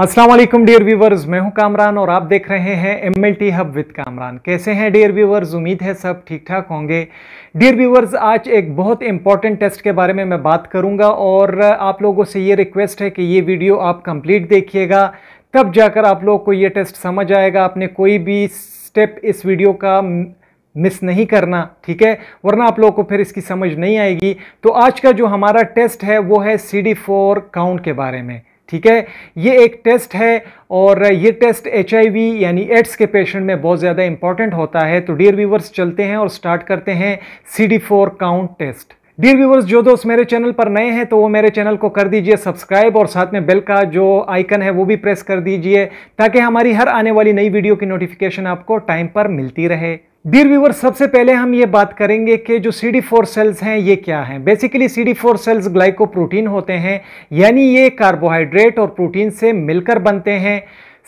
Aslam dear viewers मैं हूं कामरान और आप देख रहे हैं M L T hub with Kamran कैसे हैं डियर व्यूवर्स उम्मीद है सब ठीक ठाक होंगे डियर व्यूवर्स आज एक बहुत इंपॉर्टेंट टेस्ट के बारे में मैं बात करूंगा और आप लोगों से ये रिक्वेस्ट है कि ये वीडियो आप कंप्लीट देखिएगा तब जाकर आप लोग को ये टेस्ट समझ आएगा आपने कोई भी स्टेप इस वीडियो का मिस नहीं करना ठीक है वरना आप लोगों को फिर इसकी समझ नहीं आएगी तो आज का जो हमारा टेस्ट है वो है सी डी फोर काउंट के बारे में ठीक है ये एक टेस्ट है और ये टेस्ट एच यानी एड्स के पेशेंट में बहुत ज़्यादा इंपॉर्टेंट होता है तो डियर व्यूवर्स चलते हैं और स्टार्ट करते हैं C D four count test dear viewers जो दोस्त मेरे चैनल पर नए हैं तो वो मेरे चैनल को कर दीजिए सब्सक्राइब और साथ में बेल का जो आइकन है वो भी प्रेस कर दीजिए ताकि हमारी हर आने वाली नई वीडियो की नोटिफिकेशन आपको टाइम पर मिलती रहे डियर व्यूवर सबसे पहले हम ये बात करेंगे कि जो सी डी फोर सेल्स हैं ये क्या हैं basically C D four cells glycoprotein होते हैं यानी ये कार्बोहाइड्रेट और प्रोटीन से मिलकर बनते हैं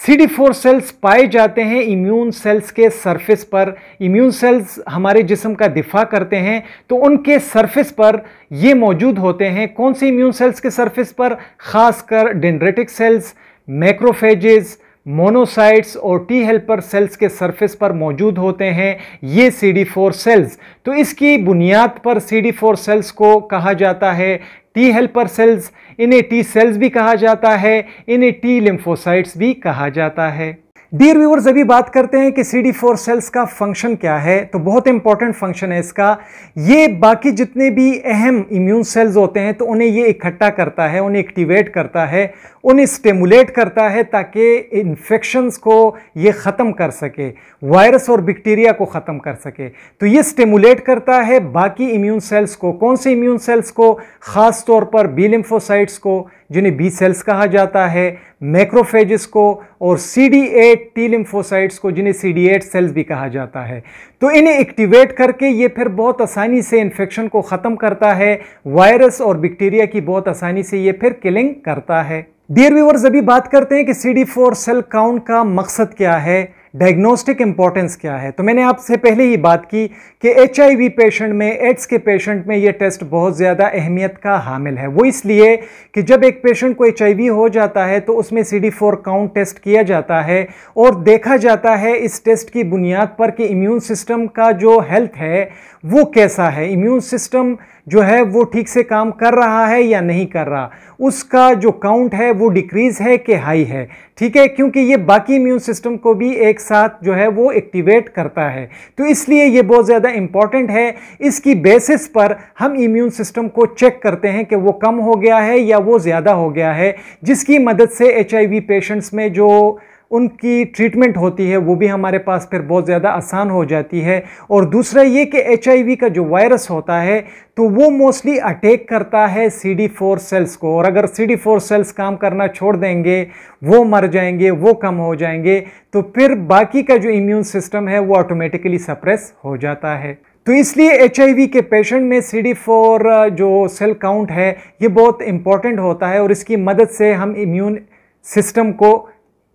सी डी फोर सेल्स पाए जाते हैं इम्यून सेल्स के सरफेस पर इम्यून सेल्स हमारे जिस्म का दिफा करते हैं तो उनके सरफेस पर ये मौजूद होते हैं कौन से इम्यून सेल्स के सरफेस पर खासकर डेंड्रेटिक सेल्स मैक्रोफेजेज़ मोनोसाइट्स और टी हेल्पर सेल्स के सरफेस पर मौजूद होते हैं ये सी डी फोर सेल्स तो इसकी बुनियाद पर सी डी फोर सेल्स को कहा जाता है टी हेल्पर सेल्स इन्हें टी सेल्स भी कहा जाता है इन्हें टी लिम्फोसाइट्स भी कहा जाता है डियर व्यूवर्स अभी बात करते हैं कि सी डी फोर सेल्स का फंक्शन क्या है तो बहुत इंपॉर्टेंट फंक्शन है इसका ये बाकी जितने भी अहम इम्यून सेल्स होते हैं तो उन्हें ये इकट्ठा करता है उन्हें एक्टिवेट करता है उन्हें स्टेमुलेट करता है ताकि इन्फेक्शंस को ये ख़त्म कर सके वायरस और बैक्टीरिया को ख़त्म कर सके तो ये स्टेमुलेट करता है बाकी इम्यून सेल्स को कौन से इम्यून सेल्स को ख़ास तौर पर बी लिम्फोसाइट्स को जिन्हें बी सेल्स कहा जाता है मैक्रोफेजिस को और C D eight T lymphocytes को जिन्हें सी डी एट सेल्स भी कहा जाता है तो इन्हें एक्टिवेट करके ये फिर बहुत आसानी से इन्फेक्शन को ख़त्म करता है वायरस और बैक्टीरिया की बहुत आसानी से ये फिर किलिंग करता है डियर व्यूवर्स अभी बात करते हैं कि C D four cell count का मकसद क्या है डायग्नोस्टिक इंपॉर्टेंस क्या है तो मैंने आपसे पहले ही बात की कि एच पेशेंट में एड्स के पेशेंट में ये टेस्ट बहुत ज़्यादा अहमियत का हामिल है वो इसलिए कि जब एक पेशेंट को एच हो जाता है तो उसमें सी काउंट टेस्ट किया जाता है और देखा जाता है इस टेस्ट की बुनियाद पर कि इम्यून सिस्टम का जो हेल्थ है वो कैसा है इम्यून सिस्टम जो है वो ठीक से काम कर रहा है या नहीं कर रहा उसका जो काउंट है वो डिक्रीज़ है कि हाई है ठीक है क्योंकि ये बाकी इम्यून सिस्टम को भी एक साथ जो है वो एक्टिवेट करता है तो इसलिए ये बहुत ज़्यादा इम्पॉर्टेंट है इसकी बेसिस पर हम इम्यून सिस्टम को चेक करते हैं कि वो कम हो गया है या वो ज़्यादा हो गया है जिसकी मदद से एच पेशेंट्स में जो उनकी ट्रीटमेंट होती है वो भी हमारे पास फिर बहुत ज़्यादा आसान हो जाती है और दूसरा ये कि एच का जो वायरस होता है तो वो मोस्टली अटैक करता है सी डी फोर सेल्स को और अगर सी डी फोर सेल्स काम करना छोड़ देंगे वो मर जाएंगे वो कम हो जाएंगे तो फिर बाकी का जो इम्यून सिस्टम है वो ऑटोमेटिकली सप्रेस हो जाता है तो इसलिए एच के पेशेंट में सी डी फोर जो सेल काउंट है ये बहुत इम्पॉर्टेंट होता है और इसकी मदद से हम इम्यून सिस्टम को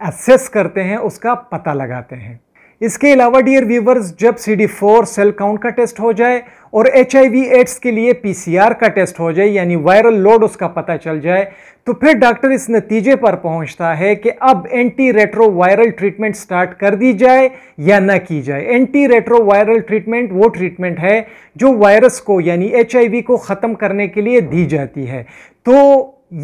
एसेस करते हैं उसका पता लगाते हैं इसके अलावा डियर व्यूवर्स जब C D four cell count का टेस्ट हो जाए और एच आई वी एड्स के लिए पी सी आर का टेस्ट हो जाए यानी वायरल लोड उसका पता चल जाए तो फिर डॉक्टर इस नतीजे पर पहुंचता है कि अब antiretroviral treatment start कर दी जाए या ना की जाए एंटी रेट्रो वायरल ट्रीटमेंट वो ट्रीटमेंट है जो वायरस को यानी एच आई वी को ख़त्म करने के लिए दी जाती है तो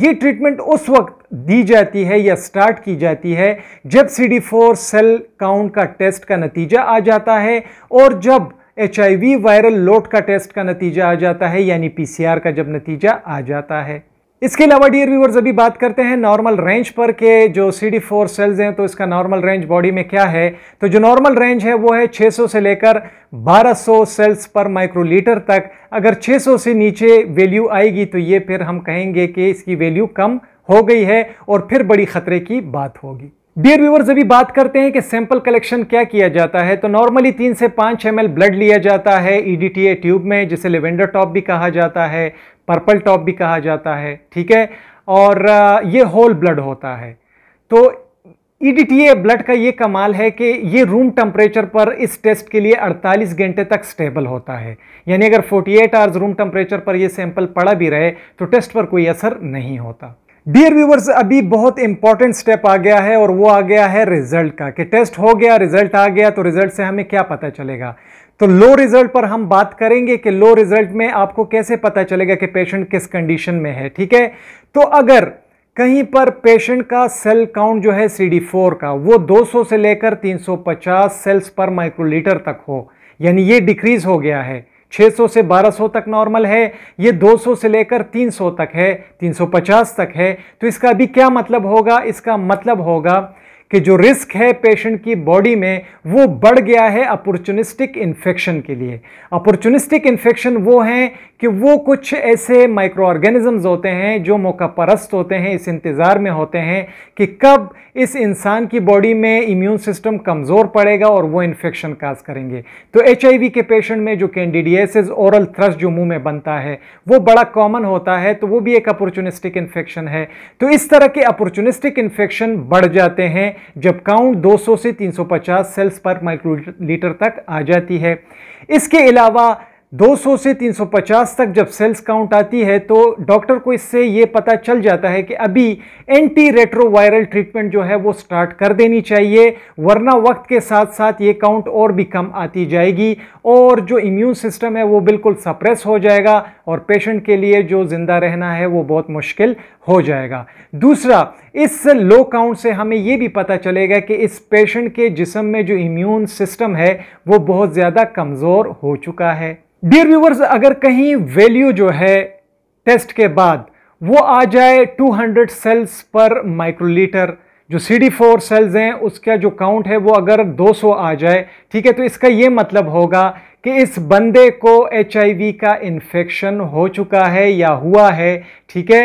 ये ट्रीटमेंट उस वक्त दी जाती है या स्टार्ट की जाती है जब C D four cell count का टेस्ट का नतीजा आ जाता है और जब एच वायरल लोड का टेस्ट का नतीजा आ जाता है यानी पीसीआर का जब नतीजा आ जाता है इसके अलावा डियर व्यूवर्स अभी बात करते हैं नॉर्मल रेंज पर के जो सी डी फोर सेल्स हैं तो इसका नॉर्मल रेंज बॉडी में क्या है तो जो नॉर्मल रेंज है वो है 600 से लेकर 1200 सेल्स पर माइक्रोलीटर तक अगर 600 से नीचे वैल्यू आएगी तो ये फिर हम कहेंगे कि इसकी वैल्यू कम हो गई है और फिर बड़ी खतरे की बात होगी डियर व्यूवर्स अभी बात करते हैं कि सैंपल कलेक्शन क्या किया जाता है तो नॉर्मली तीन से पाँच एम ब्लड लिया जाता है ईडीटीए e ट्यूब में जिसे लेवेंडर टॉप भी कहा जाता है पर्पल टॉप भी कहा जाता है ठीक है और ये होल ब्लड होता है तो ईडीटीए e ब्लड का ये कमाल है कि ये रूम टेम्परेचर पर इस टेस्ट के लिए 48 घंटे तक स्टेबल होता है यानी अगर 48 आवर्स रूम टेम्परेचर पर ये सैंपल पड़ा भी रहे तो टेस्ट पर कोई असर नहीं होता डियर व्यूवर्स अभी बहुत इंपॉर्टेंट स्टेप आ गया है और वो आ गया है रिजल्ट का कि टेस्ट हो गया रिजल्ट आ गया तो रिजल्ट से हमें क्या पता चलेगा तो लो रिजल्ट पर हम बात करेंगे कि लो रिजल्ट में आपको कैसे पता चलेगा कि पेशेंट किस कंडीशन में है ठीक है तो अगर कहीं पर पेशेंट का सेल काउंट जो है सी का वो 200 से लेकर 350 सेल्स पर माइक्रोलीटर तक हो यानी ये डिक्रीज हो गया है 600 से 1200 तक नॉर्मल है ये 200 से लेकर 300 तक है 350 तक है तो इसका अभी क्या मतलब होगा इसका मतलब होगा कि जो रिस्क है पेशेंट की बॉडी में वो बढ़ गया है अपॉर्चुनिस्टिक इन्फेक्शन के लिए अपॉर्चुनिस्टिक इन्फेक्शन वो हैं कि वो कुछ ऐसे माइक्रो ऑर्गेनिजम्स होते हैं जो मौका परस्त होते हैं इस इंतज़ार में होते हैं कि कब इस इंसान की बॉडी में इम्यून सिस्टम कमज़ोर पड़ेगा और वो इन्फेक्शन काज करेंगे तो एच के पेशेंट में जो कैंडिडियासिस ओरल थ्रस्ट जो मुंह में बनता है वो बड़ा कॉमन होता है तो वो भी एक अपॉर्चुनिस्टिक इन्फेक्शन है तो इस तरह के अपॉर्चुनिस्टिक इन्फेक्शन बढ़ जाते हैं जब काउंट 200 से 350 सेल्स पर माइक्रो लीटर तक आ जाती है इसके अलावा 200 से 350 तक जब सेल्स काउंट आती है तो डॉक्टर को इससे ये पता चल जाता है कि अभी एंटी रेट्रोवायरल ट्रीटमेंट जो है वो स्टार्ट कर देनी चाहिए वरना वक्त के साथ साथ ये काउंट और भी कम आती जाएगी और जो इम्यून सिस्टम है वो बिल्कुल सप्रेस हो जाएगा और पेशेंट के लिए जो ज़िंदा रहना है वो बहुत मुश्किल हो जाएगा दूसरा इस लो काउंट से हमें ये भी पता चलेगा कि इस पेशेंट के जिसम में जो इम्यून सिस्टम है वो बहुत ज़्यादा कमज़ोर हो चुका है डियर व्यूवर्स अगर कहीं वैल्यू जो है टेस्ट के बाद वो आ जाए 200 सेल्स पर माइक्रोलीटर जो सी डी फोर सेल्स हैं उसका जो काउंट है वो अगर 200 आ जाए ठीक है तो इसका ये मतलब होगा कि इस बंदे को एच का इन्फेक्शन हो चुका है या हुआ है ठीक है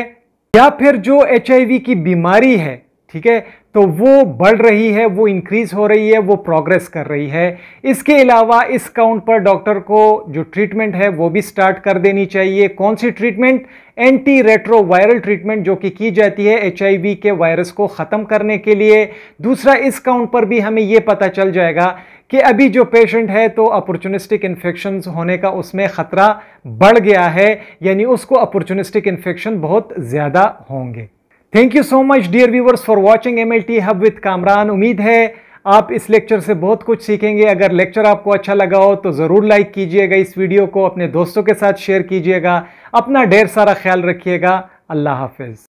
या फिर जो एच की बीमारी है ठीक है तो वो बढ़ रही है वो इंक्रीज हो रही है वो प्रोग्रेस कर रही है इसके अलावा इस काउंट पर डॉक्टर को जो ट्रीटमेंट है वो भी स्टार्ट कर देनी चाहिए कौन सी ट्रीटमेंट एंटी रेट्रोवायरल ट्रीटमेंट जो कि की जाती है एच के वायरस को ख़त्म करने के लिए दूसरा इस काउंट पर भी हमें ये पता चल जाएगा कि अभी जो पेशेंट है तो अपॉर्चुनिस्टिक इन्फेक्शन होने का उसमें ख़तरा बढ़ गया है यानी उसको अपॉर्चुनिस्टिक इन्फेक्शन बहुत ज़्यादा होंगे thank you so much dear viewers for watching M L T hub with Kamran उम्मीद है आप इस लेक्चर से बहुत कुछ सीखेंगे अगर लेक्चर आपको अच्छा लगा हो तो ज़रूर लाइक कीजिएगा इस वीडियो को अपने दोस्तों के साथ शेयर कीजिएगा अपना ढेर सारा ख्याल रखिएगा अल्लाह हाफिज़